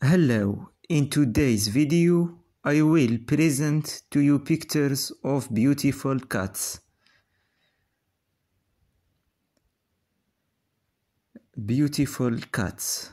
Hello, in today's video I will present to you pictures of beautiful cats. Beautiful cats.